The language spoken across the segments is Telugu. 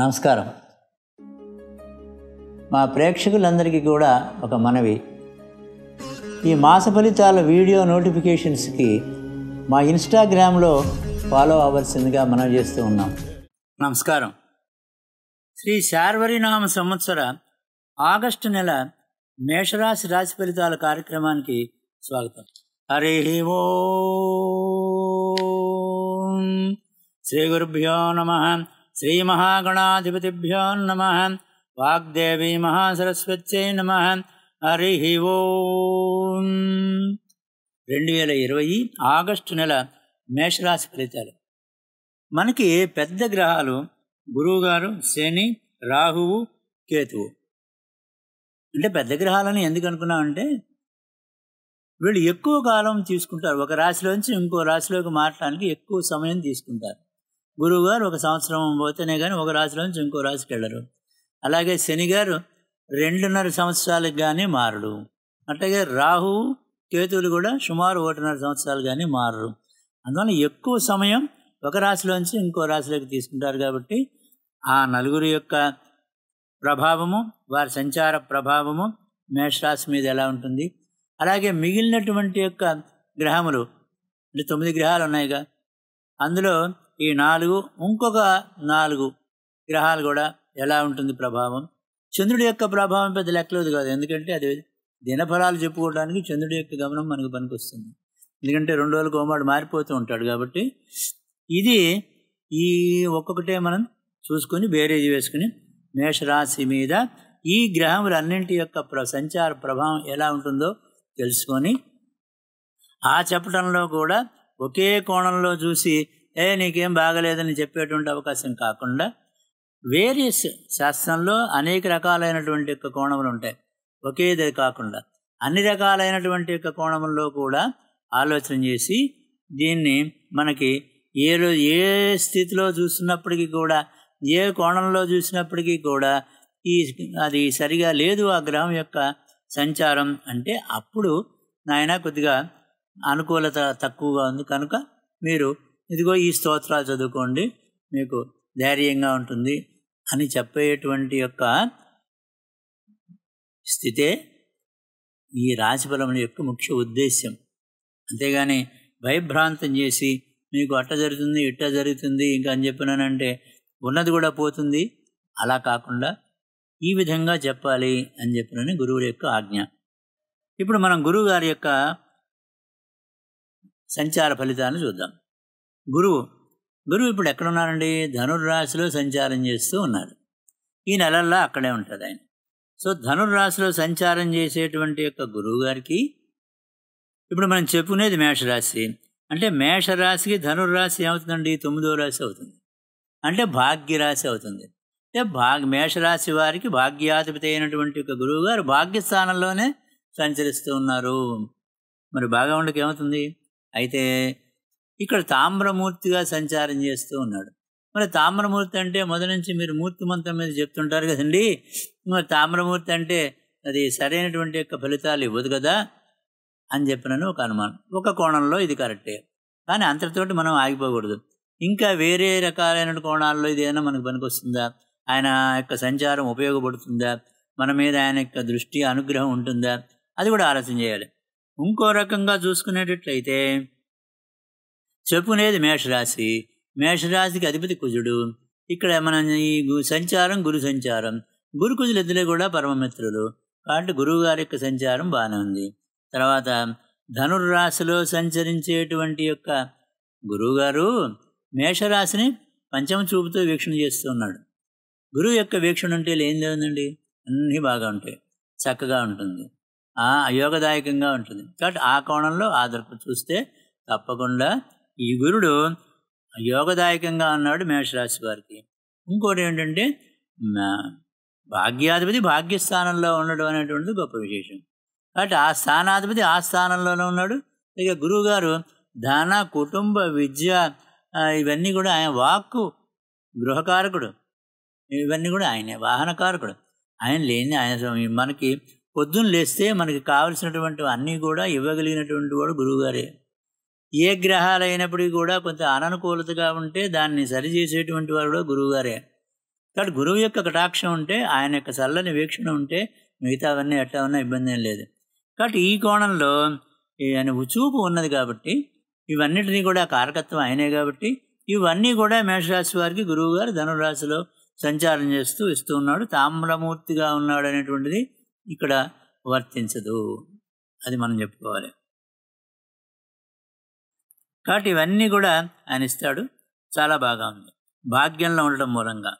నమస్కారం మా ప్రేక్షకులందరికీ కూడా ఒక మనవి ఈ మాస ఫలితాల వీడియో నోటిఫికేషన్స్కి మా ఇన్స్టాగ్రామ్లో ఫాలో అవ్వాల్సిందిగా మనవి చేస్తూ ఉన్నాం నమస్కారం శ్రీ శార్వరినామ సంవత్సర ఆగస్టు నెల మేషరాశి రాశి ఫలితాల కార్యక్రమానికి స్వాగతం హరి ఓ శ్రీ గురుభ్యో నమ శ్రీమహాగణాధిపతిభ్యో నమ వాగ్దేవి మహాసరస్వత్యై నమ హరి ఓం రెండు వేల ఇరవై ఆగస్టు నెల మేషరాశి ఫలితాలు మనకి పెద్ద గ్రహాలు గురువుగారు శని రాహువు కేతువు అంటే పెద్ద గ్రహాలని ఎందుకు అనుకున్నామంటే వీళ్ళు ఎక్కువ కాలం తీసుకుంటారు ఒక రాశిలోంచి ఇంకో రాశిలోకి మారటానికి ఎక్కువ సమయం తీసుకుంటారు గురువు గారు ఒక సంవత్సరం పోతేనే కానీ ఒక రాశిలో నుంచి ఇంకో రాశికి వెళ్ళరు అలాగే శని గారు రెండున్నర సంవత్సరాలకు కానీ మారడు అట్లాగే రాహు కేతువులు కూడా సుమారు ఒకటిన్నర సంవత్సరాలు కానీ మారరు అందువల్ల ఎక్కువ సమయం ఒక రాశిలోంచి ఇంకో రాశిలోకి తీసుకుంటారు కాబట్టి ఆ నలుగురు యొక్క ప్రభావము వారి సంచార ప్రభావము మేషరాశి మీద ఎలా ఉంటుంది అలాగే మిగిలినటువంటి యొక్క గ్రహములు అంటే తొమ్మిది గ్రహాలు ఉన్నాయిగా అందులో ఈ నాలుగు ఇంకొక నాలుగు గ్రహాలు కూడా ఎలా ఉంటుంది ప్రభావం చంద్రుడి యొక్క ప్రభావం పెద్ద లెక్కలేదు కాదు ఎందుకంటే అది దినఫలాలు చెప్పుకోవడానికి చంద్రుడి యొక్క గమనం మనకు పనికొస్తుంది ఎందుకంటే రెండు రోజులకు ఓమాడు మారిపోతూ ఉంటాడు కాబట్టి ఇది ఈ ఒక్కొక్కటే మనం చూసుకొని బేరేజీ వేసుకుని మేషరాశి మీద ఈ గ్రహములన్నింటి యొక్క ప్ర సంచార ప్రభావం ఎలా ఉంటుందో తెలుసుకొని ఆ చెప్పడంలో కూడా ఒకే కోణంలో చూసి ఏ నీకేం బాగలేదని చెప్పేటువంటి అవకాశం కాకుండా వేరియస్ శాస్త్రంలో అనేక రకాలైనటువంటి యొక్క కోణములు ఉంటాయి ఒకేది కాకుండా అన్ని రకాలైనటువంటి యొక్క కోణముల్లో కూడా ఆలోచన చేసి దీన్ని మనకి ఏ రోజు ఏ స్థితిలో చూస్తున్నప్పటికీ కూడా ఏ కోణంలో చూసినప్పటికీ కూడా ఈ అది సరిగా లేదు ఆ గ్రహం యొక్క సంచారం అంటే అప్పుడు నాయన కొద్దిగా అనుకూలత తక్కువగా ఉంది కనుక మీరు ఇదిగో ఈ స్తోత్రాలు చదువుకోండి మీకు ధైర్యంగా ఉంటుంది అని చెప్పేటువంటి యొక్క స్థితే ఈ రాశిఫలముల యొక్క ముఖ్య ఉద్దేశ్యం అంతేగాని భయభ్రాంతం చేసి మీకు అట్ట జరుగుతుంది ఇట్ట జరుగుతుంది ఇంకా అని చెప్పినానంటే ఉన్నది కూడా పోతుంది అలా కాకుండా ఈ విధంగా చెప్పాలి అని చెప్పినని గురువుల యొక్క ఆజ్ఞ ఇప్పుడు మనం గురువు గారి యొక్క సంచార ఫలితాలను చూద్దాం గురువు గురువు ఇప్పుడు ఎక్కడున్నారండి ధనుర్రాశిలో సంచారం చేస్తూ ఉన్నారు ఈ నెలల్లో అక్కడే ఉంటుంది ఆయన సో ధనుర్రాశిలో సంచారం చేసేటువంటి యొక్క గురువు గారికి ఇప్పుడు మనం చెప్పుకునేది మేషరాశి అంటే మేషరాశికి ధనుర్రాశి ఏమవుతుందండి తొమ్మిదో రాశి అవుతుంది అంటే భాగ్యరాశి అవుతుంది అంటే భాగ్ మేషరాశి వారికి భాగ్యాధిపతి అయినటువంటి ఒక గురువు గారు భాగ్యస్థానంలోనే సంచరిస్తూ ఉన్నారు మరి బాగా ఉండక ఏమవుతుంది అయితే ఇక్కడ తామ్రమూర్తిగా సంచారం చేస్తూ ఉన్నాడు మరి తామ్రమూర్తి అంటే మొదటి నుంచి మీరు మూర్తి మంత్రం మీద చెప్తుంటారు కదండి మరి తామ్రమూర్తి అంటే అది సరైనటువంటి యొక్క ఫలితాలు ఇవ్వదు కదా అని చెప్పినను ఒక అనుమానం ఒక కోణంలో ఇది కరెక్టే కానీ అంతటితోటి మనం ఆగిపోకూడదు ఇంకా వేరే రకాలైన కోణాల్లో ఇదేనా మనకు పనికొస్తుందా ఆయన యొక్క సంచారం ఉపయోగపడుతుందా మన మీద ఆయన యొక్క దృష్టి అనుగ్రహం ఉంటుందా అది కూడా ఆలోచన చేయాలి ఇంకో రకంగా చూసుకునేటట్లయితే చెప్పుకునేది మేషరాశి మేషరాశికి అధిపతి కుజుడు ఇక్కడ మనం ఈ సంచారం గురు సంచారం గురు కుజులు ఇద్దరు కూడా పరమమిత్రులు కాబట్టి గురువు గారి యొక్క సంచారం బాగానే ఉంది తర్వాత ధనుర్రాశిలో సంచరించేటువంటి యొక్క గురువుగారు మేషరాశిని పంచమ చూపుతో వీక్షణ చేస్తున్నాడు గురువు యొక్క వీక్షణ ఉంటే ఏం లేదండి అన్నీ బాగా ఉంటాయి చక్కగా ఉంటుంది ఆ యోగదాయకంగా ఉంటుంది కాబట్టి ఆ కోణంలో ఆ చూస్తే తప్పకుండా ఈ గురుడు యోగదాయకంగా ఉన్నాడు మేషరాశి వారికి ఇంకోటి ఏంటంటే భాగ్యాధిపతి భాగ్యస్థానంలో ఉండడం అనేటువంటిది గొప్ప విశేషం కాబట్టి ఆ స్థానాధిపతి ఆ స్థానంలోనే ఉన్నాడు ఇక గురువుగారు ధన కుటుంబ విద్య ఇవన్నీ కూడా ఆయన వాక్కు గృహకారకుడు ఇవన్నీ కూడా ఆయనే వాహనకారకుడు ఆయన లేని ఆయన మనకి పొద్దున్న లేస్తే మనకి కావలసినటువంటి అన్నీ కూడా ఇవ్వగలిగినటువంటి వాడు గురువుగారే ఏ గ్రహాలైనప్పటికీ కూడా కొంత అననుకూలతగా ఉంటే దాన్ని సరిచేసేటువంటి వారు కూడా గురువుగారే కాబట్టి గురువు యొక్క కటాక్షం ఉంటే ఆయన యొక్క చల్లని వీక్షణ ఉంటే మిగతావన్నీ ఎట్లా ఉన్నా ఇబ్బంది ఏం లేదు కాబట్టి ఈ కోణంలో ఆయన ఉచూపు ఉన్నది కాబట్టి ఇవన్నిటినీ కూడా కారకత్వం ఆయనే కాబట్టి ఇవన్నీ కూడా మేషరాశి వారికి గురువు గారు ధనురాశిలో సంచారం చేస్తూ ఇస్తూ ఉన్నాడు తామ్రమూర్తిగా ఉన్నాడు అనేటువంటిది ఇక్కడ వర్తించదు అది మనం చెప్పుకోవాలి కాబట్టి ఇవన్నీ కూడా ఆయన ఇస్తాడు చాలా బాగా ఉంది భాగ్యంలో ఉండడం మూలంగా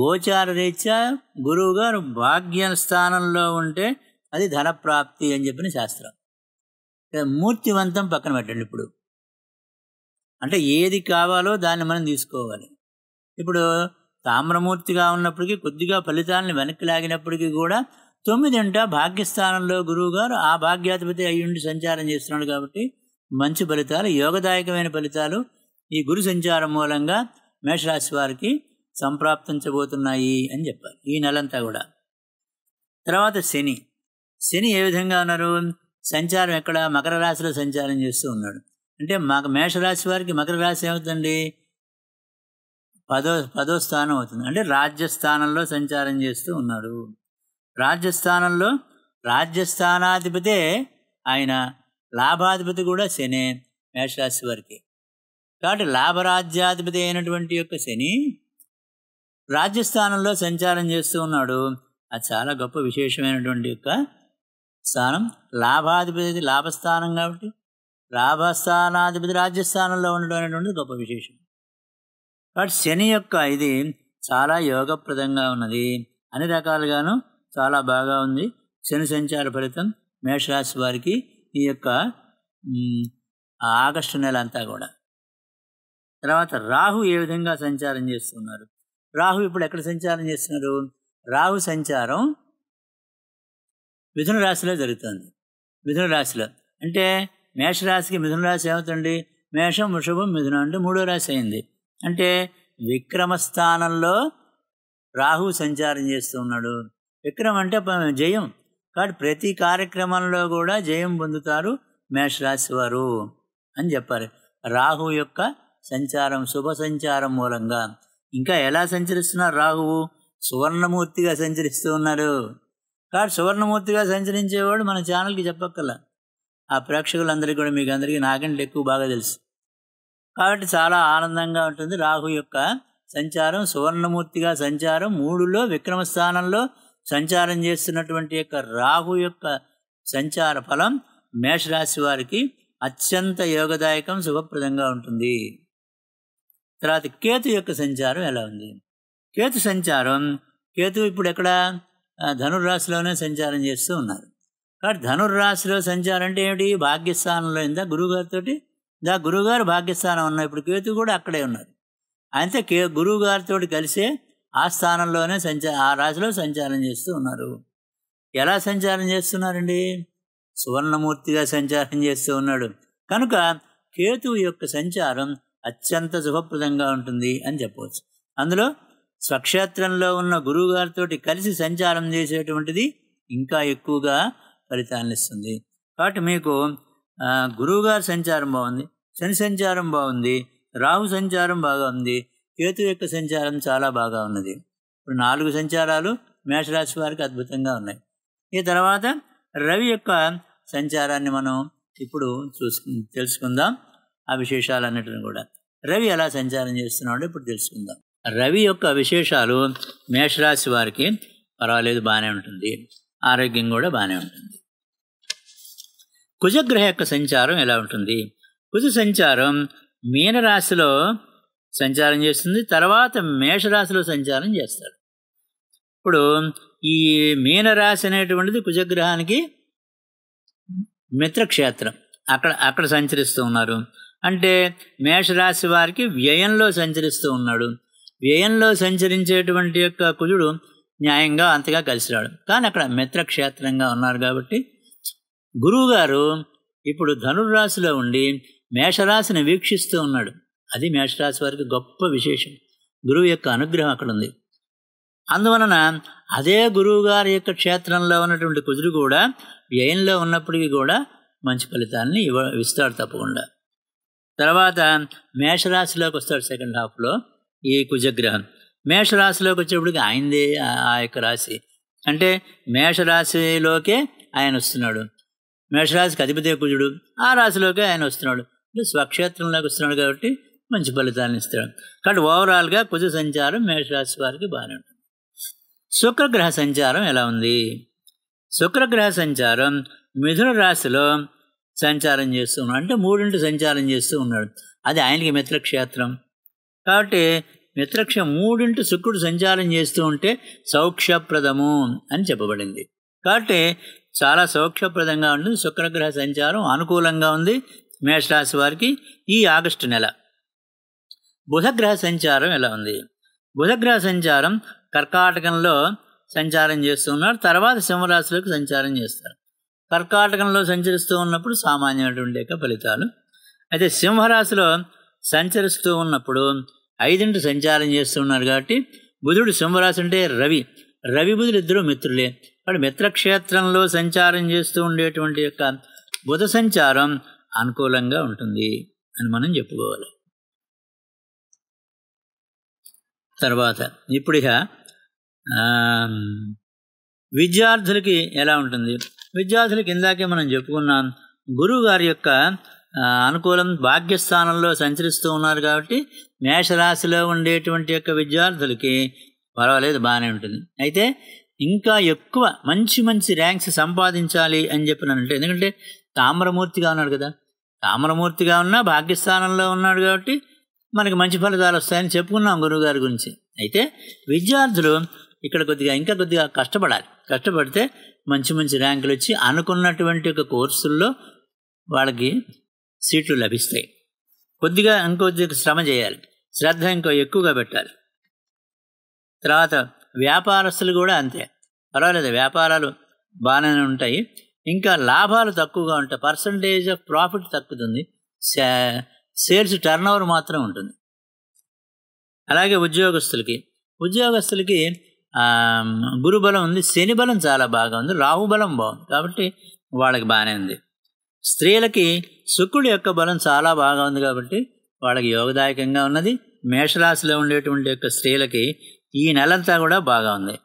గోచార రీత్యా గురువు గారు భాగ్య స్థానంలో ఉంటే అది ధనప్రాప్తి అని చెప్పిన శాస్త్రం మూర్తివంతం పక్కన పెట్టండి ఇప్పుడు అంటే ఏది కావాలో దాన్ని మనం తీసుకోవాలి ఇప్పుడు తామ్రమూర్తిగా ఉన్నప్పటికీ కొద్దిగా ఫలితాలను వెనక్కి లాగినప్పటికీ కూడా తొమ్మిదింట భాగ్యస్థానంలో గురువుగారు ఆ భాగ్యాధిపతి అయ్యుండి సంచారం చేస్తున్నాడు కాబట్టి మంచి ఫలితాలు యోగదాయకమైన ఫలితాలు ఈ గురు సంచారం మూలంగా మేషరాశి వారికి సంప్రాప్తించబోతున్నాయి అని చెప్పారు ఈ నెలంతా కూడా తర్వాత శని శని ఏ విధంగా ఉన్నారు సంచారం ఎక్కడ మకర రాశిలో సంచారం చేస్తూ ఉన్నాడు అంటే మాకు మేషరాశి వారికి మకర రాశి ఏమవుతుంది పదో పదో స్థానం అవుతుంది అంటే రాజ్యస్థానంలో సంచారం చేస్తూ ఉన్నాడు రాజస్థానంలో రాజ్యస్థానాధిపతే ఆయన లాభాధిపతి కూడా శని మేషరాశి వారికి కాబట్టి లాభరాజ్యాధిపతి అయినటువంటి యొక్క శని రాజ్యస్థానంలో సంచారం చేస్తూ ఉన్నాడు అది చాలా గొప్ప విశేషమైనటువంటి యొక్క స్థానం లాభాధిపతి లాభస్థానం కాబట్టి లాభస్థానాధిపతి రాజ్యస్థానంలో ఉండడం అనేటువంటిది గొప్ప విశేషం కాబట్టి శని యొక్క ఇది చాలా యోగప్రదంగా ఉన్నది అన్ని రకాలుగాను చాలా బాగా ఉంది శని సంచార ఫలితం మేషరాశి వారికి ఈ యొక్క ఆగస్టు నెల అంతా కూడా తర్వాత రాహు ఏ విధంగా సంచారం చేస్తున్నారు రాహు ఇప్పుడు ఎక్కడ సంచారం చేస్తున్నారు రాహు సంచారం మిథున రాశిలో జరుగుతుంది మిథున రాశిలో అంటే మేషరాశికి మిథున రాశి ఏమవుతుంది మేషం వృషభం మిథునం అంటే మూడో రాశి అయింది అంటే విక్రమ స్థానంలో రాహు సంచారం చేస్తున్నాడు విక్రమ్ అంటే జయం కాబట్టి ప్రతి కార్యక్రమంలో కూడా జయం పొందుతారు మేషరాశి వారు అని చెప్పారు రాహు యొక్క సంచారం శుభ సంచారం మూలంగా ఇంకా ఎలా సంచరిస్తున్నారు రాహువు సువర్ణమూర్తిగా సంచరిస్తూ ఉన్నారు కాబట్టి సువర్ణమూర్తిగా సంచరించేవాడు మన ఛానల్కి చెప్పక్కల ఆ ప్రేక్షకులందరికీ కూడా మీకు అందరికీ నాకంటే ఎక్కువ బాగా తెలుసు కాబట్టి చాలా ఆనందంగా ఉంటుంది రాహు యొక్క సంచారం సువర్ణమూర్తిగా సంచారం మూడులో విక్రమ స్థానంలో సంచారం చేస్తున్నటువంటి యొక్క రాహు యొక్క సంచార ఫలం మేషరాశి వారికి అత్యంత యోగదాయకం శుభప్రదంగా ఉంటుంది తర్వాత కేతు యొక్క సంచారం ఎలా ఉంది కేతు సంచారం కేతు ఇప్పుడు ఎక్కడ ధనుర్రాశిలోనే సంచారం చేస్తూ ఉన్నారు కాబట్టి ధనుర్రాశిలో సంచారం అంటే ఏమిటి భాగ్యస్థానంలో ఇందా గురువుగారితో దా గురువుగారు భాగ్యస్థానం ఉన్న ఇప్పుడు కేతు కూడా అక్కడే ఉన్నారు అయితే కే గురువుగారితో కలిసే ఆ స్థానంలోనే సంచా ఆ రాశిలో సంచారం చేస్తూ ఉన్నారు ఎలా సంచారం చేస్తున్నారండి సువర్ణమూర్తిగా సంచారం చేస్తూ ఉన్నాడు కనుక కేతువు యొక్క సంచారం అత్యంత శుభప్రదంగా ఉంటుంది అని చెప్పవచ్చు అందులో స్వక్షేత్రంలో ఉన్న గురువుగారితో కలిసి సంచారం చేసేటువంటిది ఇంకా ఎక్కువగా ఫలితాలను ఇస్తుంది కాబట్టి మీకు గురువుగారి సంచారం బాగుంది శని సంచారం బాగుంది రాహు సంచారం బాగా ఉంది కేతు యొక్క సంచారం చాలా బాగా ఉన్నది ఇప్పుడు నాలుగు సంచారాలు మేషరాశి వారికి అద్భుతంగా ఉన్నాయి ఈ తర్వాత రవి యొక్క సంచారాన్ని మనం ఇప్పుడు చూసు తెలుసుకుందాం ఆ అన్నిటిని కూడా రవి ఎలా సంచారం చేస్తున్నాడో ఇప్పుడు తెలుసుకుందాం రవి యొక్క విశేషాలు మేషరాశి వారికి పర్వాలేదు బాగానే ఉంటుంది ఆరోగ్యం కూడా బాగానే ఉంటుంది కుజగ్రహ యొక్క సంచారం ఎలా ఉంటుంది కుజ సంచారం మీనరాశిలో సంచారం చేస్తుంది తర్వాత మేషరాశిలో సంచారం చేస్తారు ఇప్పుడు ఈ మీనరాశి అనేటువంటిది కుజగ్రహానికి మిత్రక్షేత్రం అక్కడ అక్కడ సంచరిస్తూ ఉన్నారు అంటే మేషరాశి వారికి వ్యయంలో సంచరిస్తూ ఉన్నాడు వ్యయంలో సంచరించేటువంటి యొక్క కుజుడు న్యాయంగా అంతగా కలిసిరాడు కానీ అక్కడ మిత్రక్షేత్రంగా ఉన్నారు కాబట్టి గురువుగారు ఇప్పుడు ధనుర్రాశిలో ఉండి మేషరాశిని వీక్షిస్తూ ఉన్నాడు అది మేషరాశి వారికి గొప్ప విశేషం గురువు యొక్క అనుగ్రహం అక్కడ ఉంది అందువలన అదే గురువు గారి యొక్క క్షేత్రంలో ఉన్నటువంటి కుదురు కూడా వ్యయంలో ఉన్నప్పటికీ కూడా మంచి ఫలితాన్ని ఇవ ఇస్తాడు తప్పకుండా తర్వాత మేషరాశిలోకి వస్తాడు సెకండ్ హాఫ్లో ఈ కుజగ్రహం మేషరాశిలోకి వచ్చేప్పటికి ఆయనదే ఆ యొక్క రాశి అంటే మేషరాశిలోకే ఆయన వస్తున్నాడు మేషరాశికి అధిపతి కుజుడు ఆ రాశిలోకే ఆయన వస్తున్నాడు స్వక్షేత్రంలోకి వస్తున్నాడు కాబట్టి మంచి ఫలితాలను ఇస్తాడు కాబట్టి ఓవరాల్గా కుజ సంచారం మేషరాశి వారికి బాగానే ఉంటుంది శుక్రగ్రహ సంచారం ఎలా ఉంది శుక్రగ్రహ సంచారం మిథున రాశిలో సంచారం చేస్తూ ఉన్నాడు అంటే మూడింటి సంచారం చేస్తూ ఉన్నాడు అది ఆయనకి మిత్రక్షేత్రం కాబట్టి మిత్రక్ష మూడింటి శుక్రుడు సంచారం చేస్తూ ఉంటే సౌక్ష్యప్రదము అని చెప్పబడింది కాబట్టి చాలా సౌక్ష్యప్రదంగా ఉంటుంది శుక్రగ్రహ సంచారం అనుకూలంగా ఉంది మేషరాశి వారికి ఈ ఆగస్టు నెల బుధగ్రహ సంచారం ఎలా ఉంది బుధగ్రహ సంచారం కర్కాటకంలో సంచారం చేస్తున్నారు తర్వాత సింహరాశులకు సంచారం చేస్తారు కర్కాటకంలో సంచరిస్తూ ఉన్నప్పుడు సామాన్యమైనటువంటి యొక్క ఫలితాలు అయితే సింహరాశిలో సంచరిస్తూ ఉన్నప్పుడు ఐదింటి సంచారం చేస్తున్నారు కాబట్టి బుధుడు సింహరాశి అంటే రవి రవి బుధుడు ఇద్దరు మిత్రులే వాడు మిత్రక్షేత్రంలో సంచారం చేస్తూ ఉండేటువంటి యొక్క బుధ సంచారం అనుకూలంగా ఉంటుంది అని మనం చెప్పుకోవాలి తర్వాత ఇప్పుడు ఇక విద్యార్థులకి ఎలా ఉంటుంది విద్యార్థులకి ఇందాకే మనం చెప్పుకున్నాం గురువు గారి యొక్క అనుకూలం భాగ్యస్థానంలో సంచరిస్తూ ఉన్నారు కాబట్టి మేషరాశిలో ఉండేటువంటి యొక్క విద్యార్థులకి పర్వాలేదు బాగానే ఉంటుంది అయితే ఇంకా ఎక్కువ మంచి మంచి ర్యాంక్స్ సంపాదించాలి అని చెప్పి అంటే ఎందుకంటే తామ్రమూర్తిగా ఉన్నాడు కదా తామ్రమూర్తిగా ఉన్నా భాగ్యస్థానంలో ఉన్నాడు కాబట్టి మనకి మంచి ఫలితాలు వస్తాయని చెప్పుకున్నాం గురువుగారి గురించి అయితే విద్యార్థులు ఇక్కడ కొద్దిగా ఇంకా కొద్దిగా కష్టపడాలి కష్టపడితే మంచి మంచి ర్యాంకులు వచ్చి అనుకున్నటువంటి ఒక కోర్సుల్లో వాళ్ళకి సీట్లు లభిస్తాయి కొద్దిగా ఇంకొద్దిగా శ్రమ చేయాలి శ్రద్ధ ఇంకో ఎక్కువగా పెట్టాలి తర్వాత వ్యాపారస్తులు కూడా అంతే పర్వాలేదు వ్యాపారాలు బాగానే ఉంటాయి ఇంకా లాభాలు తక్కువగా ఉంటాయి పర్సంటేజ్ ఆఫ్ ప్రాఫిట్ తక్కుతుంది సేల్స్ టర్న్ ఓవర్ మాత్రం ఉంటుంది అలాగే ఉద్యోగస్తులకి ఉద్యోగస్తులకి గురుబలం ఉంది శని బలం చాలా బాగా ఉంది రాహు బలం బాగుంది కాబట్టి వాళ్ళకి బాగానే ఉంది స్త్రీలకి శుక్రుడు యొక్క బలం చాలా బాగా ఉంది కాబట్టి వాళ్ళకి యోగదాయకంగా ఉన్నది మేషరాశిలో ఉండేటువంటి యొక్క స్త్రీలకి ఈ నెలంతా కూడా బాగా ఉంది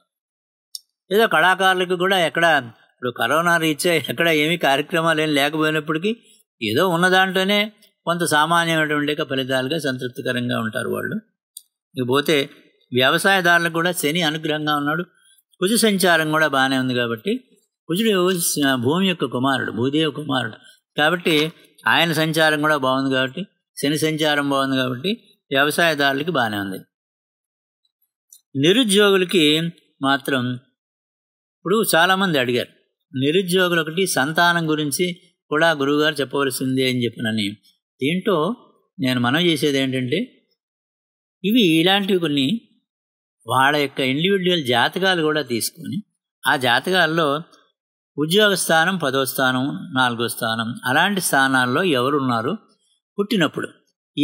ఏదో కళాకారులకు కూడా ఎక్కడ ఇప్పుడు కరోనా రీచ్ ఎక్కడ ఏమీ కార్యక్రమాలు ఏం లేకపోయినప్పటికీ ఏదో ఉన్నదాంట్లోనే కొంత సామాన్యమైనటువంటి ఫలితాలుగా సంతృప్తికరంగా ఉంటారు వాళ్ళు ఇకపోతే వ్యవసాయదారులకు కూడా శని అనుగ్రహంగా ఉన్నాడు కుజు సంచారం కూడా బాగానే ఉంది కాబట్టి కుజుడు భూమి యొక్క కుమారుడు భూదేవ కుమారుడు కాబట్టి ఆయన సంచారం కూడా బాగుంది కాబట్టి శని సంచారం బాగుంది కాబట్టి వ్యవసాయదారులకి బాగానే ఉంది నిరుద్యోగులకి మాత్రం ఇప్పుడు చాలామంది అడిగారు నిరుద్యోగులు ఒకటి సంతానం గురించి కూడా గురువుగారు చెప్పవలసిందే అని చెప్పినని దీంట్లో నేను మనం చేసేది ఏంటంటే ఇవి ఇలాంటివి కొన్ని వాళ్ళ యొక్క ఇండివిజువల్ జాతకాలు కూడా తీసుకొని ఆ జాతకాల్లో ఉద్యోగ స్థానం పదో స్థానం నాలుగో స్థానం అలాంటి స్థానాల్లో ఎవరున్నారు పుట్టినప్పుడు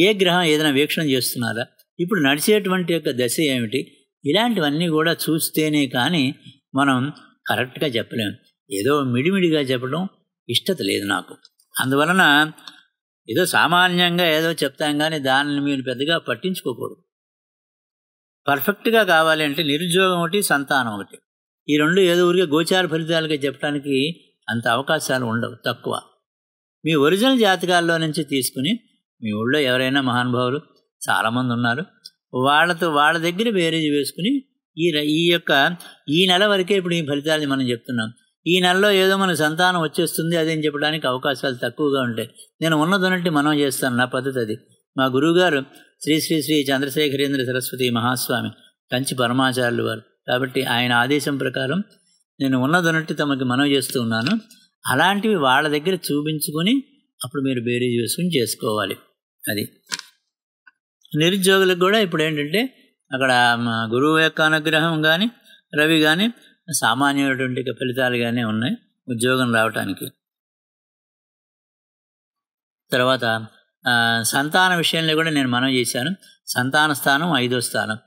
ఏ గ్రహం ఏదైనా వీక్షణ చేస్తున్నారా ఇప్పుడు నడిచేటువంటి యొక్క దశ ఏమిటి ఇలాంటివన్నీ కూడా చూస్తేనే కానీ మనం కరెక్ట్గా చెప్పలేము ఏదో మిడిమిడిగా చెప్పడం ఇష్టత లేదు నాకు అందువలన ఏదో సామాన్యంగా ఏదో చెప్తాం కానీ దానిని మీరు పెద్దగా పట్టించుకోకూడదు పర్ఫెక్ట్గా కావాలి అంటే నిరుద్యోగం ఒకటి సంతానం ఒకటి ఈ రెండు ఏదో ఊరికే గోచార ఫలితాలుగా చెప్పడానికి అంత అవకాశాలు ఉండవు తక్కువ మీ ఒరిజినల్ జాతకాల్లో నుంచి తీసుకుని మీ ఊళ్ళో ఎవరైనా మహానుభావులు చాలామంది ఉన్నారు వాళ్ళతో వాళ్ళ దగ్గర బేరేజ్ వేసుకుని ఈ ఈ యొక్క ఈ నెల వరకే ఇప్పుడు ఈ ఫలితాలని మనం చెప్తున్నాం ఈ నెలలో ఏదో మన సంతానం వచ్చేస్తుంది అదని చెప్పడానికి అవకాశాలు తక్కువగా ఉంటాయి నేను ఉన్నదొన్నట్టు మనం చేస్తాను నా పద్ధతి అది మా గురువుగారు శ్రీ శ్రీ శ్రీ చంద్రశేఖరేంద్ర సరస్వతి మహాస్వామి కంచి పరమాచార్యులు వారు కాబట్టి ఆయన ఆదేశం ప్రకారం నేను ఉన్నదొన్నట్టు తమకి మనం చేస్తూ ఉన్నాను అలాంటివి వాళ్ళ దగ్గర చూపించుకొని అప్పుడు మీరు బేరీ చేసుకుని చేసుకోవాలి అది నిరుద్యోగులకు కూడా ఇప్పుడు ఏంటంటే అక్కడ గురువు యొక్క అనుగ్రహం కానీ రవి కానీ సామాన్యమైనటువంటి ఫలితాలుగానే ఉన్నాయి ఉద్యోగం రావటానికి తర్వాత సంతాన విషయంలో కూడా నేను మనం చేశాను సంతాన స్థానం ఐదో స్థానం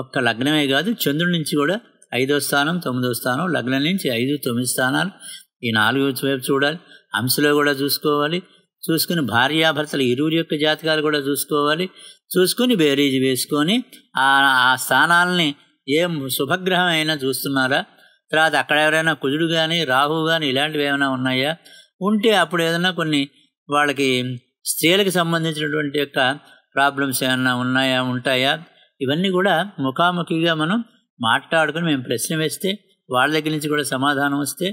ఒక్క లగ్నమే కాదు చంద్రుడి నుంచి కూడా ఐదో స్థానం తొమ్మిదో స్థానం లగ్నం నుంచి ఐదు తొమ్మిది స్థానాలు ఈ నాలుగు వైపు చూడాలి అంశలో కూడా చూసుకోవాలి చూసుకుని భార్యాభర్తల ఇరువురి యొక్క జాతకాలు కూడా చూసుకోవాలి చూసుకుని బేరీజ్ వేసుకొని ఆ స్థానాలని ఏం శుభగ్రహం అయినా చూస్తున్నారా తర్వాత అక్కడ ఎవరైనా కుజుడు కానీ రాహు కానీ ఇలాంటివి ఏమైనా ఉన్నాయా ఉంటే అప్పుడు ఏదైనా కొన్ని వాళ్ళకి స్త్రీలకు సంబంధించినటువంటి యొక్క ప్రాబ్లమ్స్ ఏమైనా ఉన్నాయా ఉంటాయా ఇవన్నీ కూడా ముఖాముఖిగా మనం మాట్లాడుకుని మేము ప్రశ్న వేస్తే వాళ్ళ దగ్గర నుంచి కూడా సమాధానం వస్తే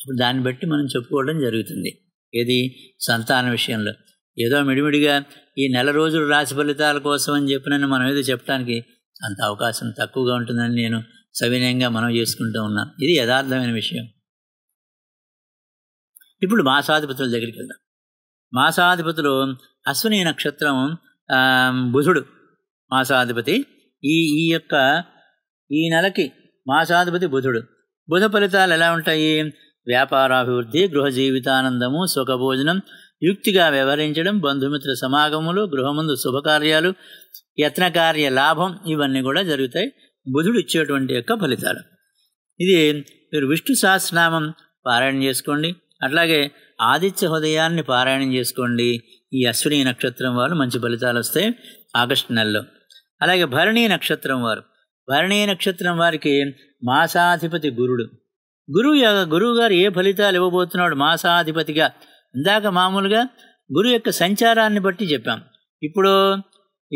అప్పుడు దాన్ని బట్టి మనం చెప్పుకోవడం జరుగుతుంది ఏది సంతాన విషయంలో ఏదో మిడిమిడిగా ఈ నెల రోజులు రాశి ఫలితాల కోసం అని చెప్పినని మనం ఏదో చెప్పడానికి అంత అవకాశం తక్కువగా ఉంటుందని నేను సవినయంగా మనం చేసుకుంటూ ఉన్నాం ఇది యథార్థమైన విషయం ఇప్పుడు మాసాధిపతుల దగ్గరికి వెళ్దాం మాసాధిపతులు అశ్విని నక్షత్రం బుధుడు మాసాధిపతి ఈ ఈ యొక్క ఈ నెలకి మాసాధిపతి బుధుడు బుధ ఫలితాలు ఎలా ఉంటాయి వ్యాపారాభివృద్ధి గృహ జీవితానందము సుఖభోజనం యుక్తిగా వ్యవహరించడం బంధుమిత్ర సమాగములు గృహముందు శుభకార్యాలు యత్నకార్య లాభం ఇవన్నీ కూడా జరుగుతాయి బుధుడు ఇచ్చేటువంటి యొక్క ఫలితాలు ఇది మీరు విష్ణు సహస్రనామం పారాయణం చేసుకోండి అట్లాగే ఆదిత్య హృదయాన్ని పారాయణం చేసుకోండి ఈ అశ్విని నక్షత్రం వారు మంచి ఫలితాలు వస్తాయి ఆగస్టు నెలలో అలాగే భరణీ నక్షత్రం వారు భరణీ నక్షత్రం వారికి మాసాధిపతి గురుడు గురువు గురువు గారు ఏ ఫలితాలు ఇవ్వబోతున్నాడు మాసాధిపతిగా ఇందాక మామూలుగా గురువు యొక్క సంచారాన్ని బట్టి చెప్పాం ఇప్పుడు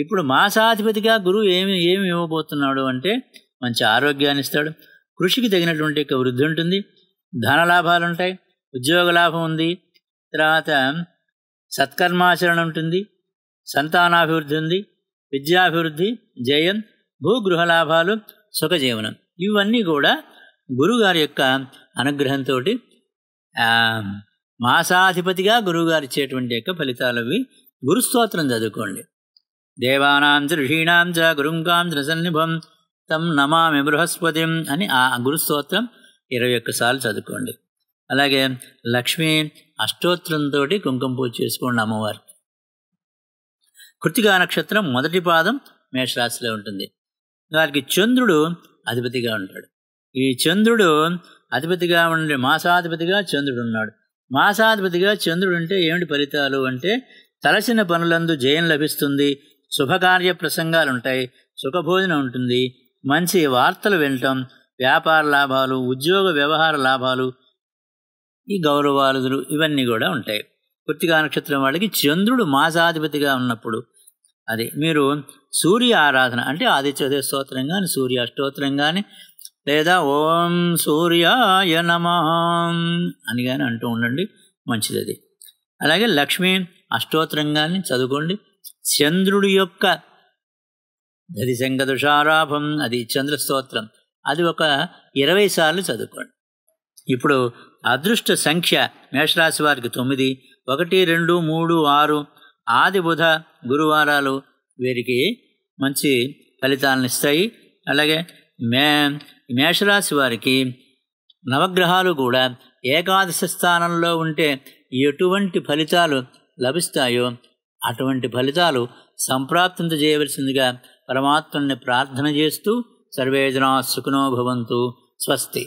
ఇప్పుడు మాసాధిపతిగా గురువు ఏమి ఏమి ఇవ్వబోతున్నాడు అంటే మంచి ఆరోగ్యాన్ని ఇస్తాడు కృషికి తగినటువంటి యొక్క వృద్ధి ఉంటుంది ధన లాభాలు ఉంటాయి ఉద్యోగ లాభం ఉంది తర్వాత సత్కర్మాచరణ ఉంటుంది సంతానాభివృద్ధి ఉంది విద్యాభివృద్ధి జయం భూగృహ లాభాలు సుఖజీవనం ఇవన్నీ కూడా గురుగారి యొక్క అనుగ్రహంతో మాసాధిపతిగా గురువుగారు ఇచ్చేటువంటి యొక్క ఫలితాలు అవి గురుస్తోత్రం చదువుకోండి దేవానాం చ ఋషీణాం చ గురుంకాం సన్నిభం తం నమామి బృహస్పతి అని ఆ గురుస్తోత్రం ఇరవై ఒక్కసార్లు చదువుకోండి అలాగే లక్ష్మి అష్టోత్రంతో కుంకుమ పూజ చేసుకోండి అమ్మవారి కృతికా నక్షత్రం మొదటి పాదం మేషరాశిలో ఉంటుంది వారికి చంద్రుడు అధిపతిగా ఉంటాడు ఈ చంద్రుడు అధిపతిగా ఉండే మాసాధిపతిగా చంద్రుడు ఉన్నాడు మాసాధిపతిగా చంద్రుడు అంటే ఏమిటి ఫలితాలు అంటే తలసిన పనులందు జయం లభిస్తుంది శుభకార్య ప్రసంగాలు ఉంటాయి సుఖభోజనం ఉంటుంది మంచి వార్తలు వినటం వ్యాపార లాభాలు ఉద్యోగ వ్యవహార లాభాలు ఈ గౌరవాలు ఇవన్నీ కూడా ఉంటాయి కృత్తికా నక్షత్రం వాళ్ళకి చంద్రుడు మాసాధిపతిగా ఉన్నప్పుడు అది మీరు సూర్య ఆరాధన అంటే ఆదిత్యోదయ స్తోత్రం కానీ సూర్య స్తోత్రం కానీ లేదా ఓం సూర్యాయ నమ అని కానీ అంటూ ఉండండి మంచిది అది అలాగే లక్ష్మీ అష్టోత్రం కానీ చదువుకోండి చంద్రుడి యొక్క అది శంఖదుషారాభం అది చంద్రస్తోత్రం అది ఒక ఇరవై సార్లు చదువుకోండి ఇప్పుడు అదృష్ట సంఖ్య మేషరాశి వారికి తొమ్మిది ఒకటి రెండు మూడు ఆరు ఆది బుధ గురువారాలు వీరికి మంచి ఫలితాలను ఇస్తాయి అలాగే మే మేషరాశి వారికి నవగ్రహాలు కూడా ఏకాదశ స్థానంలో ఉంటే ఎటువంటి ఫలితాలు లభిస్తాయో అటువంటి ఫలితాలు చేయవలసిందిగా పరమాత్మని ప్రార్థన చేస్తూ సర్వేజనా సుఖనోభవంతు భవంతు స్వస్తి